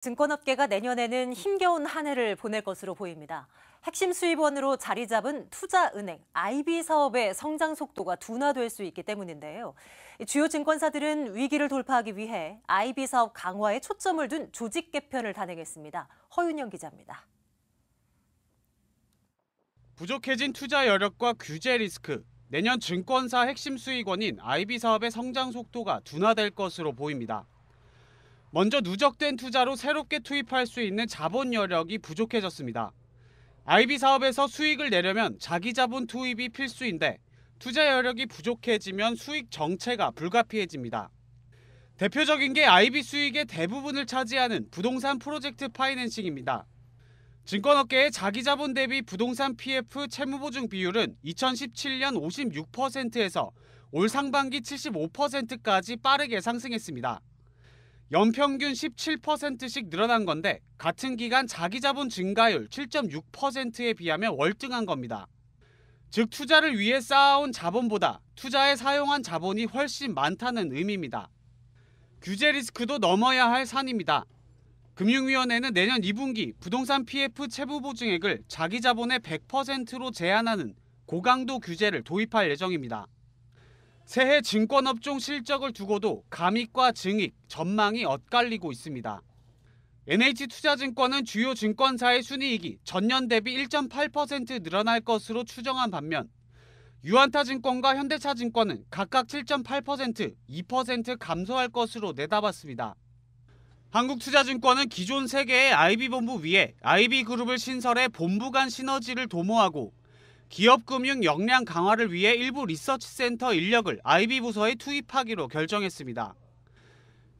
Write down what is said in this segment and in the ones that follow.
증권업계가 내년에는 힘겨운 한 해를 보낼 것으로 보입니다. 핵심 수입원으로 자리 잡은 투자은행, IB 사업의 성장 속도가 둔화될 수 있기 때문인데요. 주요 증권사들은 위기를 돌파하기 위해 IB 사업 강화에 초점을 둔 조직 개편을 단행했습니다. 허윤영 기자입니다. 부족해진 투자 여력과 규제 리스크, 내년 증권사 핵심 수익원인 IB 사업의 성장 속도가 둔화될 것으로 보입니다. 먼저 누적된 투자로 새롭게 투입할 수 있는 자본 여력이 부족해졌습니다. IB 사업에서 수익을 내려면 자기 자본 투입이 필수인데 투자 여력이 부족해지면 수익 정체가 불가피해집니다. 대표적인 게 IB 수익의 대부분을 차지하는 부동산 프로젝트 파이낸싱입니다. 증권업계의 자기자본 대비 부동산 PF 채무보증 비율은 2017년 56%에서 올 상반기 75%까지 빠르게 상승했습니다. 연평균 17%씩 늘어난 건데 같은 기간 자기 자본 증가율 7.6%에 비하면 월등한 겁니다. 즉 투자를 위해 쌓아온 자본보다 투자에 사용한 자본이 훨씬 많다는 의미입니다. 규제 리스크도 넘어야 할 산입니다. 금융위원회는 내년 2분기 부동산 PF 채무 보증액을 자기 자본의 100%로 제한하는 고강도 규제를 도입할 예정입니다. 새해 증권업종 실적을 두고도 감익과 증익, 전망이 엇갈리고 있습니다. NH투자증권은 주요 증권사의 순이익이 전년 대비 1.8% 늘어날 것으로 추정한 반면 유한타증권과 현대차증권은 각각 7.8%, 2% 감소할 것으로 내다봤습니다. 한국투자증권은 기존 세개의 IB본부 위에 IB그룹을 신설해 본부 간 시너지를 도모하고 기업금융 역량 강화를 위해 일부 리서치센터 인력을 IB 부서에 투입하기로 결정했습니다.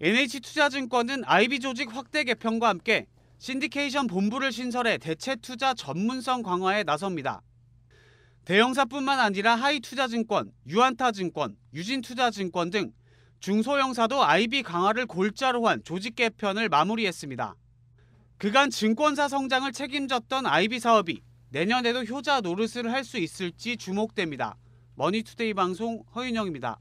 NH투자증권은 IB 조직 확대 개편과 함께 신디케이션 본부를 신설해 대체 투자 전문성 강화에 나섭니다. 대형사뿐만 아니라 하이투자증권, 유한타증권, 유진투자증권 등 중소형사도 IB 강화를 골자로 한 조직 개편을 마무리했습니다. 그간 증권사 성장을 책임졌던 IB 사업이 내년에도 효자 노릇을 할 수 있을지 주목됩니다. 머니투데이 방송 허윤영입니다.